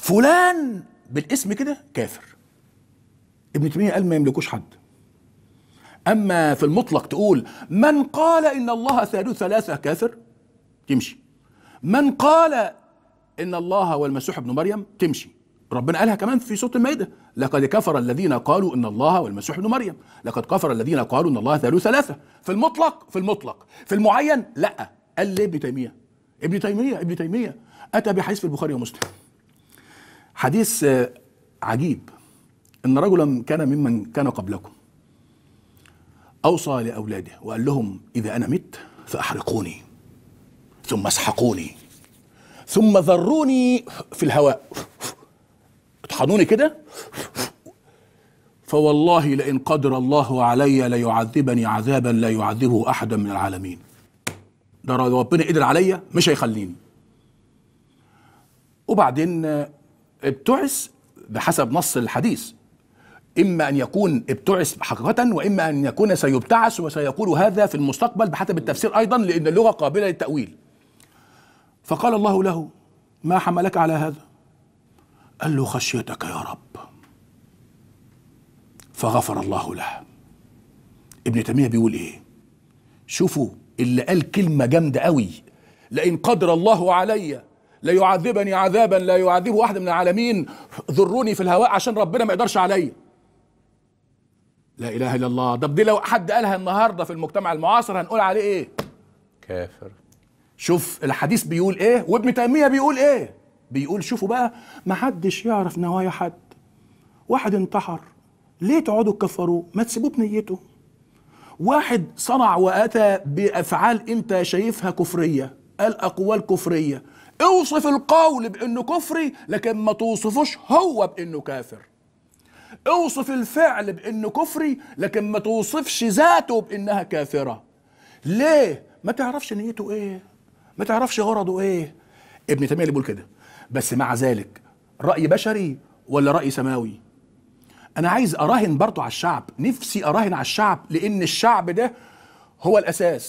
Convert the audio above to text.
فلان بالاسم كده كافر ابن تيميه قال ما يملكوش حد اما في المطلق تقول من قال ان الله ثالث ثلاثه كافر تمشي من قال ان الله والمسيح ابن مريم تمشي ربنا قالها كمان في سوره المائده لقد كفر الذين قالوا ان الله والمسيح ابن مريم لقد كفر الذين قالوا ان الله ثالث ثلاثه في المطلق في المطلق في المعين لا قال ليه ابن تيميه ابن تيميه ابن تيميه اتى بحديث في البخاري ومسلم حديث آه، عجيب ان رجلا كان ممن كان قبلكم اوصى لاولاده وقال لهم اذا انا مت فاحرقوني ثم اسحقوني ثم ذروني في الهواء اطحنوني كده فوالله لئن قدر الله علي ليعذبني عذابا لا يعذبه احدا من العالمين ده ربنا قدر عليا مش هيخليني وبعدين آه، ابتعث بحسب نص الحديث إما أن يكون ابتعث حقيقة وإما أن يكون سيبتعث وسيقول هذا في المستقبل بحسب التفسير أيضا لأن اللغة قابلة للتأويل فقال الله له ما حملك على هذا قال له خشيتك يا رب فغفر الله له ابن تيمية بيقول إيه شوفوا اللي قال كلمة جامدة قوي لئن قدر الله عليّ ليعذبني عذابا لا يعذبه احد من العالمين ذروني في الهواء عشان ربنا ما يقدرش عليا لا اله الا الله طب دي لو حد قالها النهارده في المجتمع المعاصر هنقول عليه ايه كافر شوف الحديث بيقول ايه وابن تيميه بيقول ايه بيقول شوفوا بقى ما حدش يعرف نوايا حد واحد انتحر ليه تقعدوا تكفروه ما تسيبوه بنيته واحد صنع واتى بافعال انت شايفها كفريه الأقوال كفريه اوصف القول بأنه كفري لكن ما توصفوش هو بأنه كافر اوصف الفعل بأنه كفري لكن ما توصفش ذاته بأنها كافرة ليه؟ ما تعرفش نيته ايه ما تعرفش غرضه ايه ابن تيمية اللي بيقول كده بس مع ذلك رأي بشري ولا رأي سماوي انا عايز اراهن برضه على الشعب نفسي اراهن على الشعب لان الشعب ده هو الاساس